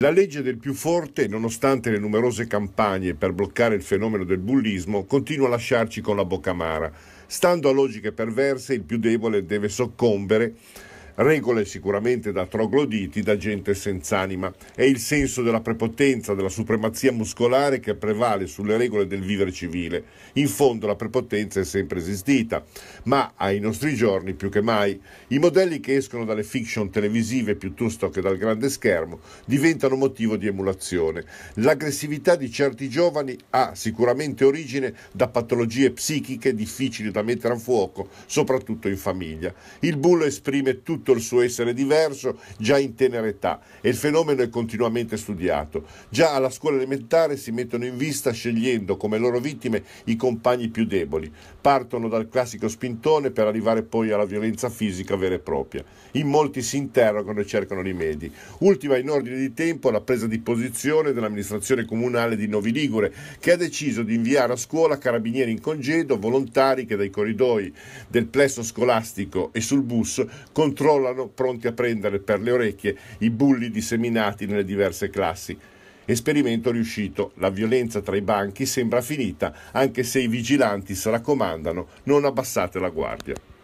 La legge del più forte, nonostante le numerose campagne per bloccare il fenomeno del bullismo, continua a lasciarci con la bocca amara. Stando a logiche perverse, il più debole deve soccombere regole sicuramente da trogloditi, da gente senza anima. È il senso della prepotenza, della supremazia muscolare che prevale sulle regole del vivere civile. In fondo la prepotenza è sempre esistita, ma ai nostri giorni più che mai i modelli che escono dalle fiction televisive piuttosto che dal grande schermo diventano motivo di emulazione. L'aggressività di certi giovani ha sicuramente origine da patologie psichiche difficili da mettere a fuoco, soprattutto in famiglia. Il bullo esprime tutto tutto il suo essere diverso già in tenera età e il fenomeno è continuamente studiato. Già alla scuola elementare si mettono in vista scegliendo come loro vittime i compagni più deboli. Partono dal classico spintone per arrivare poi alla violenza fisica vera e propria. In molti si interrogano e cercano rimedi. Ultima in ordine di tempo la presa di posizione dell'amministrazione comunale di Novi Ligure che ha deciso di inviare a scuola carabinieri in congedo, volontari che dai corridoi del plesso scolastico e sul bus controllano miaolano pronti a prendere per le orecchie i bulli disseminati nelle diverse classi. Esperimento riuscito, la violenza tra i banchi sembra finita, anche se i vigilanti si raccomandano non abbassate la guardia.